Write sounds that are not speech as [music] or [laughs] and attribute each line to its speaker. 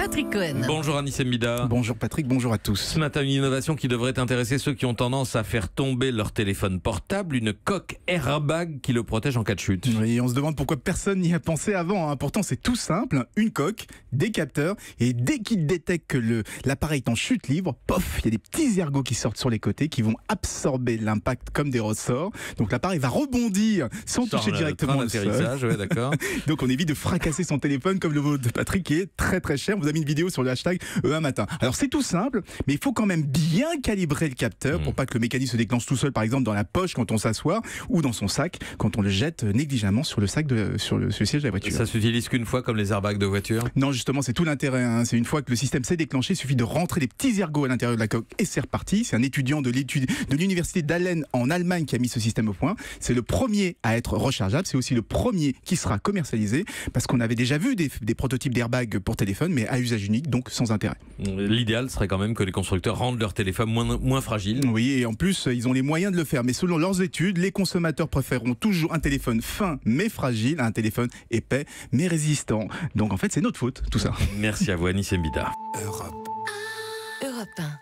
Speaker 1: Patrick Cohen.
Speaker 2: Bonjour Anis Mida. Bonjour Patrick, bonjour à tous. Ce matin, une innovation qui devrait intéresser ceux qui ont tendance à faire tomber leur téléphone portable, une coque airbag qui
Speaker 1: le protège en cas de chute. Oui, on se demande pourquoi personne n'y a pensé avant. Hein. Pourtant, c'est tout simple, une coque, des capteurs, et dès qu'il détecte que l'appareil est en chute libre, pof, il y a des petits ergots qui sortent sur les côtés qui vont absorber l'impact comme des ressorts. Donc l'appareil va rebondir sans toucher directement le sol. d'accord. [laughs] Donc on évite de fracasser son téléphone comme le vôtre de Patrick qui est très très cher. Vous mis une vidéo sur le hashtag euh, un matin. Alors c'est tout simple, mais il faut quand même bien calibrer le capteur pour mm. pas que le mécanisme se déclenche tout seul, par exemple dans la poche quand on s'assoit ou dans son sac quand on le jette négligemment sur le sac de, sur, le, siège de la voiture. Ça
Speaker 2: s'utilise qu'une fois comme les airbags de voiture
Speaker 1: Non, justement, c'est tout l'intérêt. Hein. C'est une fois que le système s'est déclenché, il suffit de rentrer des petits ergots à l'intérieur de la coque et c'est reparti. C'est un étudiant de l'université d'Allen en Allemagne qui a mis ce système au point. C'est le premier à être rechargeable. C'est aussi le premier qui sera commercialisé parce qu'on avait déjà vu des, prototypes d'airbags pour téléphone, mais usage unique, donc sans intérêt.
Speaker 2: L'idéal serait quand même que les constructeurs rendent leurs téléphones moins, moins fragiles. Oui,
Speaker 1: et en plus, ils ont les moyens de le faire. Mais selon leurs études, les consommateurs préféreront toujours un téléphone fin mais fragile à un téléphone épais mais résistant. Donc en fait, c'est notre faute, tout ça.
Speaker 2: Merci à vous, Anis Mbida. Europe. Europe